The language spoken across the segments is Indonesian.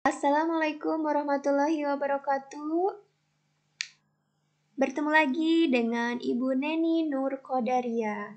Assalamualaikum warahmatullahi wabarakatuh. Bertemu lagi dengan Ibu Neni Nur Kodaria.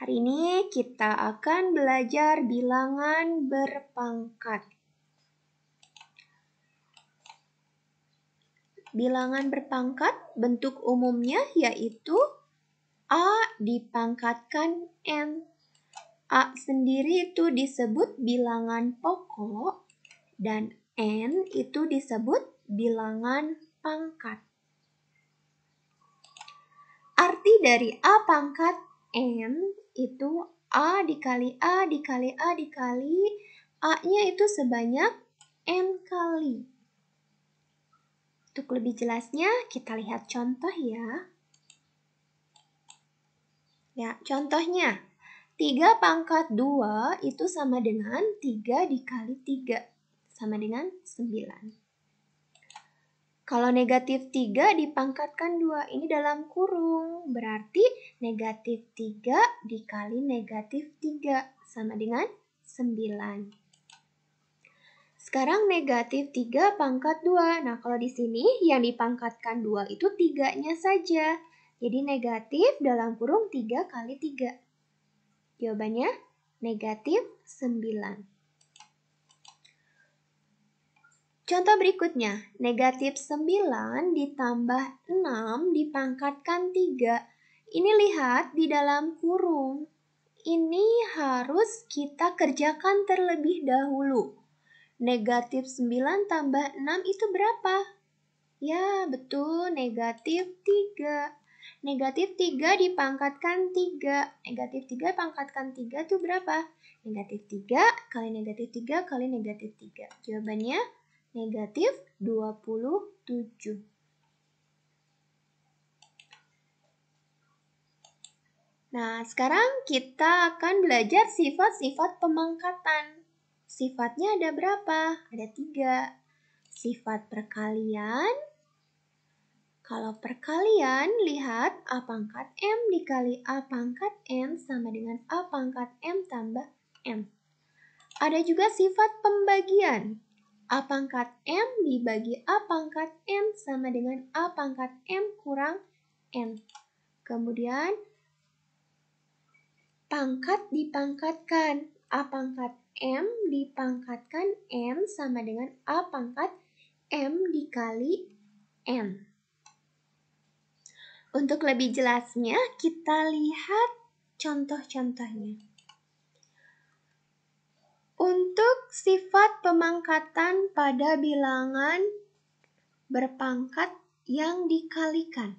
Hari ini kita akan belajar bilangan berpangkat. Bilangan berpangkat bentuk umumnya yaitu A dipangkatkan N. A sendiri itu disebut bilangan pokok dan n itu disebut bilangan pangkat. Arti dari a pangkat n itu a dikali a dikali a dikali a-nya itu sebanyak n kali. Untuk lebih jelasnya kita lihat contoh ya. Ya, contohnya 3 pangkat 2 itu sama dengan 3 dikali 3 sama dengan 9. Kalau negatif 3 dipangkatkan 2, ini dalam kurung. Berarti negatif 3 dikali negatif 3 sama dengan 9. Sekarang negatif 3 pangkat 2. Nah, kalau di sini yang dipangkatkan 2 itu 3-nya saja. Jadi negatif dalam kurung 3 kali 3. Jawabannya negatif 9. Contoh berikutnya, negatif 9 ditambah 6 dipangkatkan 3. Ini lihat di dalam kurung. Ini harus kita kerjakan terlebih dahulu. Negatif 9 tambah 6 itu berapa? Ya, betul, negatif 3. Negatif 3 dipangkatkan 3. Negatif 3 pangkatkan 3 itu berapa? Negatif 3 kali negatif 3 kali negatif 3. Jawabannya negatif 27. Nah, sekarang kita akan belajar sifat-sifat pemangkatan. Sifatnya ada berapa? Ada tiga. Sifat perkalian. Kalau perkalian, lihat A pangkat M dikali A pangkat N sama dengan A pangkat M tambah M. Ada juga sifat pembagian. A pangkat M dibagi A pangkat N sama dengan A pangkat M kurang N. Kemudian, pangkat dipangkatkan. A pangkat M dipangkatkan N sama dengan A pangkat M dikali N. Untuk lebih jelasnya, kita lihat contoh-contohnya. Untuk sifat pemangkatan pada bilangan berpangkat yang dikalikan.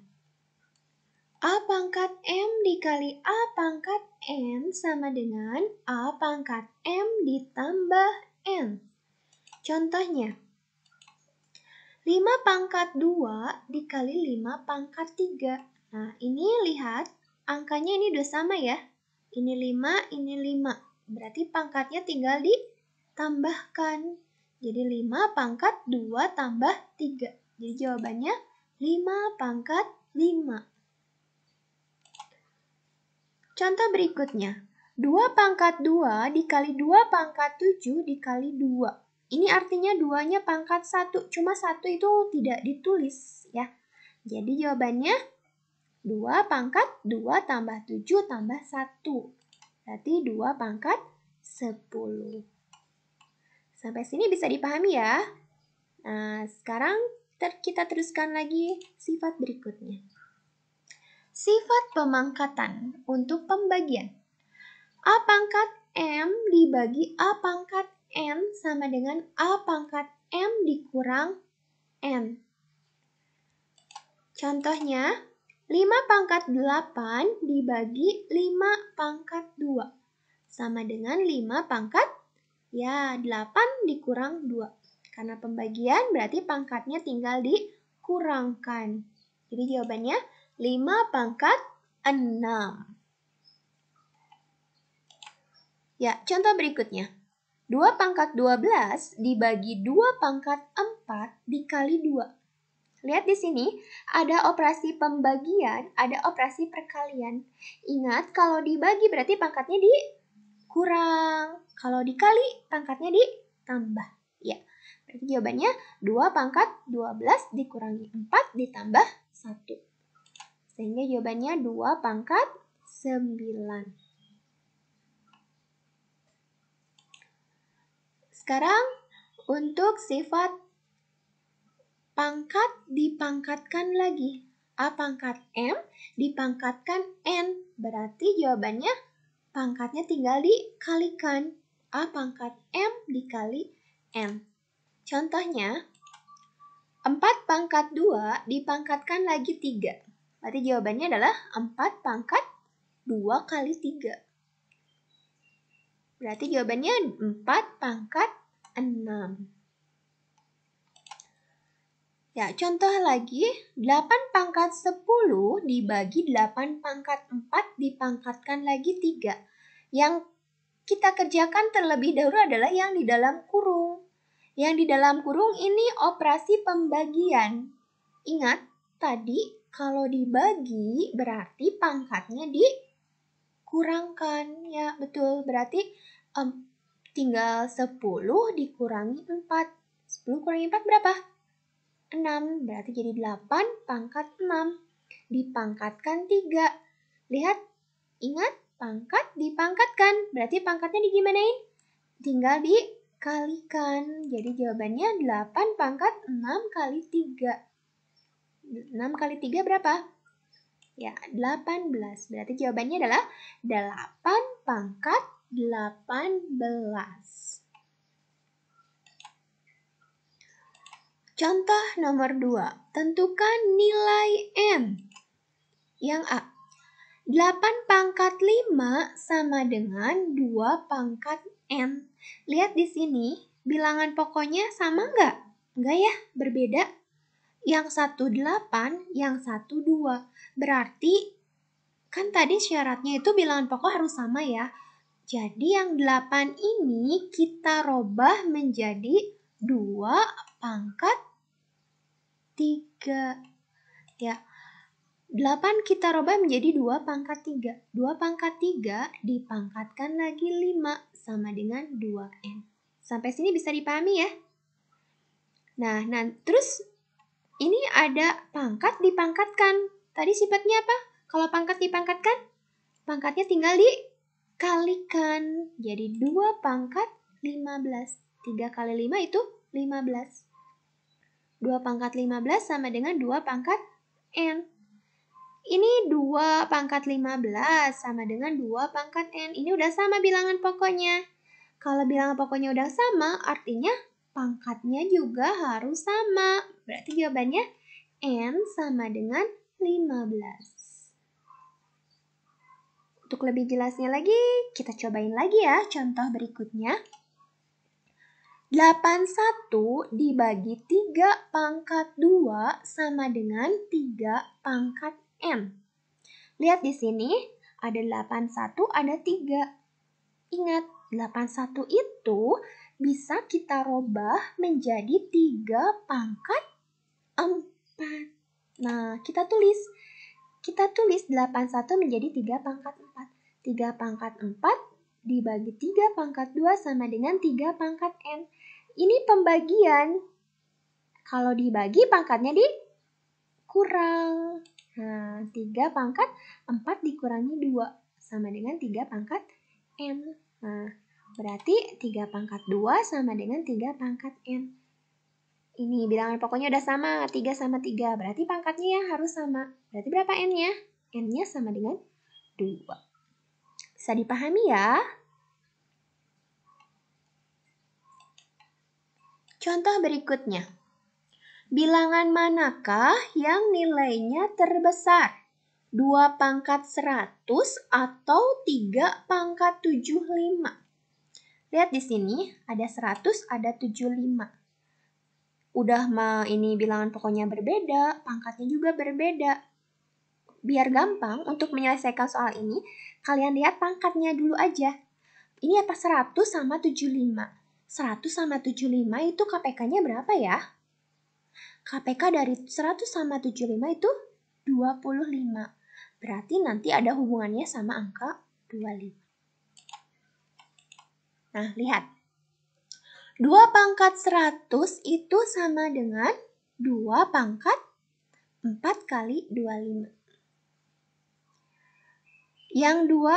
A pangkat M dikali A pangkat N sama dengan A pangkat M ditambah N. Contohnya, 5 pangkat 2 dikali 5 pangkat 3. Nah, ini lihat angkanya ini udah sama ya. Ini 5, ini 5. Berarti pangkatnya tinggal ditambahkan. Jadi 5 pangkat 2 tambah 3. Jadi jawabannya 5 pangkat 5. Contoh berikutnya. 2 pangkat 2 dikali 2 pangkat 7 dikali 2. Ini artinya duanya pangkat 1, cuma 1 itu tidak ditulis ya. Jadi jawabannya 2 pangkat 2 tambah 7 tambah 1. Berarti 2 pangkat 10. Sampai sini bisa dipahami ya. Nah, sekarang ter kita teruskan lagi sifat berikutnya. Sifat pemangkatan untuk pembagian. A pangkat M dibagi A pangkat N sama dengan A pangkat M dikurang N. Contohnya, 5 pangkat 8 dibagi 5 pangkat 2 sama dengan 5 pangkat ya 8 dikurang 2. Karena pembagian berarti pangkatnya tinggal dikurangkan. Jadi jawabannya 5 pangkat 6. Ya, contoh berikutnya. 2 pangkat 12 dibagi 2 pangkat 4 dikali 2 Lihat di sini, ada operasi pembagian, ada operasi perkalian. Ingat, kalau dibagi berarti pangkatnya dikurang. Kalau dikali, pangkatnya ditambah. Ya, berarti jawabannya 2 pangkat 12 dikurangi 4 ditambah 1. Sehingga jawabannya 2 pangkat 9. Sekarang, untuk sifat pangkat dipangkatkan lagi. A pangkat M dipangkatkan N. Berarti jawabannya pangkatnya tinggal dikalikan. A pangkat M dikali N. Contohnya, 4 pangkat 2 dipangkatkan lagi 3. Berarti jawabannya adalah 4 pangkat 2 kali 3. Berarti jawabannya 4 pangkat 6. Ya, contoh lagi, 8 pangkat 10 dibagi 8 pangkat 4 dipangkatkan lagi 3. Yang kita kerjakan terlebih dahulu adalah yang di dalam kurung. Yang di dalam kurung ini operasi pembagian. Ingat, tadi kalau dibagi berarti pangkatnya dikurangkan. Ya, betul. Berarti um, tinggal 10 dikurangi 4. 10 kurangi 4 berapa? 6 berarti jadi 8 pangkat 6 dipangkatkan 3. Lihat, ingat pangkat dipangkatkan berarti pangkatnya digimanain? Tinggal dikalikan. Jadi jawabannya 8 pangkat 6 kali 3. 6 kali 3 berapa? Ya, 18. Berarti jawabannya adalah 8 pangkat 18. Contoh nomor 2, tentukan nilai M. Yang A, 8 pangkat 5 sama dengan 2 pangkat N. Lihat di sini, bilangan pokoknya sama nggak? Nggak ya, berbeda. Yang satu 8, yang satu 2. Berarti, kan tadi syaratnya itu bilangan pokok harus sama ya. Jadi yang 8 ini kita robah menjadi 2 Ya. pangkat 3. Ya, 8 kita robah menjadi 2 pangkat 3. 2 pangkat 3 dipangkatkan lagi 5 sama dengan 2N. Sampai sini bisa dipahami ya? Nah, nah terus ini ada pangkat dipangkatkan. Tadi sifatnya apa? Kalau pangkat dipangkatkan, pangkatnya tinggal dikalikan. Jadi 2 pangkat 15. 3 kali 5 itu 15. 2 pangkat 15 sama dengan 2 pangkat N. Ini 2 pangkat 15 sama dengan 2 pangkat N. Ini udah sama bilangan pokoknya. Kalau bilangan pokoknya udah sama, artinya pangkatnya juga harus sama. Berarti jawabannya N sama dengan 15. Untuk lebih jelasnya lagi, kita cobain lagi ya contoh berikutnya. 81 dibagi 3 pangkat 2 sama dengan 3 pangkat M. Lihat di sini, ada 81, ada 3. Ingat, 81 itu bisa kita robah menjadi 3 pangkat 4. Nah, kita tulis. Kita tulis 81 menjadi 3 pangkat 4. 3 pangkat 4 dibagi 3 pangkat 2 sama dengan 3 pangkat N. Ini pembagian. Kalau dibagi pangkatnya di kurang. Nah, 3 pangkat 4 dikurangi 2 sama dengan 3 pangkat N. Nah, berarti 3 pangkat 2 sama dengan 3 pangkat N. Ini bilangan pokoknya udah sama, 3 sama 3. Berarti pangkatnya ya harus sama. Berarti berapa N-nya? N-nya sama dengan 2. Bisa dipahami ya? Contoh berikutnya. Bilangan manakah yang nilainya terbesar? 2 pangkat 100 atau 3 pangkat 75? Lihat di sini, ada 100, ada 75. Udah mah ini bilangan pokoknya berbeda, pangkatnya juga berbeda. Biar gampang untuk menyelesaikan soal ini, kalian lihat pangkatnya dulu aja. Ini apa 100 sama 75. 100 sama 75 itu KPK-nya berapa ya? KPK dari 100 sama 75 itu 25. Berarti nanti ada hubungannya sama angka 25. Nah, lihat. 2 pangkat 100 itu sama dengan 2 pangkat 4 kali 25. Yang 2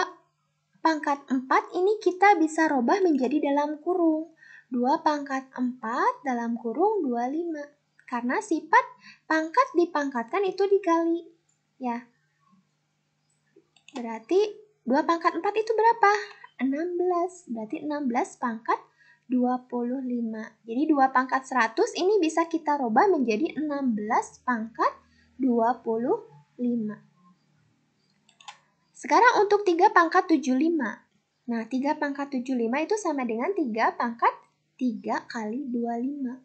pangkat 4 ini kita bisa robah menjadi dalam kurung. 2 pangkat 4 dalam kurung 25. Karena sifat pangkat dipangkatkan itu digali. Ya. Berarti 2 pangkat 4 itu berapa? 16. Berarti 16 pangkat 25. Jadi 2 pangkat 100 ini bisa kita rubah menjadi 16 pangkat 25. Sekarang untuk 3 pangkat 75. Nah, 3 pangkat 75 itu sama dengan 3 pangkat 3 kali 25.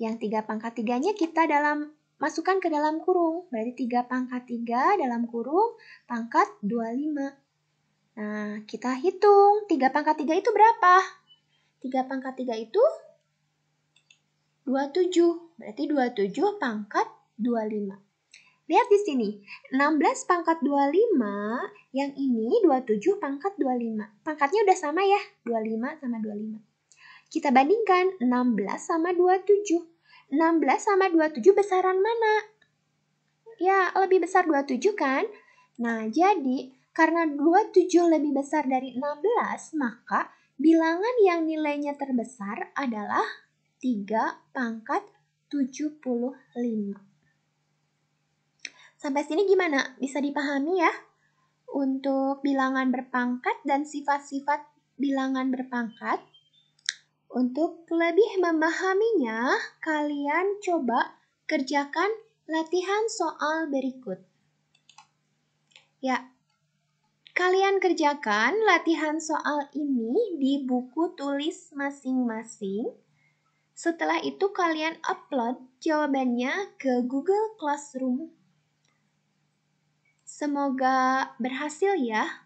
Yang 3 pangkat 3-nya kita dalam masukkan ke dalam kurung. Berarti 3 pangkat 3 dalam kurung pangkat 25. Nah, kita hitung 3 pangkat 3 itu berapa? 3 pangkat 3 itu 27. Berarti 27 pangkat 25. Lihat di sini, 16 pangkat 25, yang ini 27 pangkat 25. Pangkatnya udah sama ya, 25 sama 25. Kita bandingkan 16 sama 27. 16 sama 27 besaran mana? Ya, lebih besar 27 kan? Nah, jadi karena 27 lebih besar dari 16, maka bilangan yang nilainya terbesar adalah 3 pangkat 75. Sampai sini gimana? Bisa dipahami ya? Untuk bilangan berpangkat dan sifat-sifat bilangan berpangkat, untuk lebih memahaminya, kalian coba kerjakan latihan soal berikut. Ya, kalian kerjakan latihan soal ini di buku tulis masing-masing. Setelah itu kalian upload jawabannya ke Google Classroom. Semoga berhasil ya.